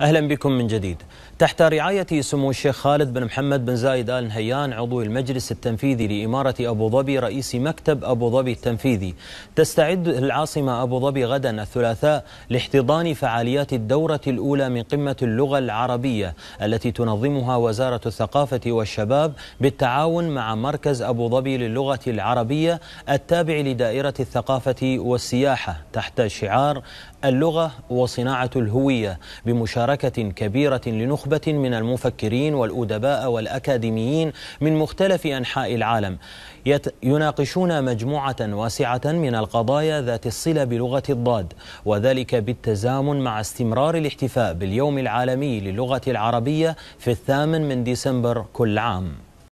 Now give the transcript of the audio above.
أهلا بكم من جديد تحت رعاية سمو الشيخ خالد بن محمد بن زايد آل نهيان عضو المجلس التنفيذي لإمارة أبو ظبي رئيس مكتب أبو ظبي التنفيذي تستعد العاصمة أبو ظبي غدا الثلاثاء لاحتضان فعاليات الدورة الأولى من قمة اللغة العربية التي تنظمها وزارة الثقافة والشباب بالتعاون مع مركز أبو ظبي للغة العربية التابع لدائرة الثقافة والسياحة تحت شعار اللغة وصناعة الهوية بمشاركة مشاركة كبيرة لنخبة من المفكرين والأدباء والأكاديميين من مختلف أنحاء العالم يناقشون مجموعة واسعة من القضايا ذات الصلة بلغة الضاد وذلك بالتزامن مع استمرار الاحتفاء باليوم العالمي للغة العربية في الثامن من ديسمبر كل عام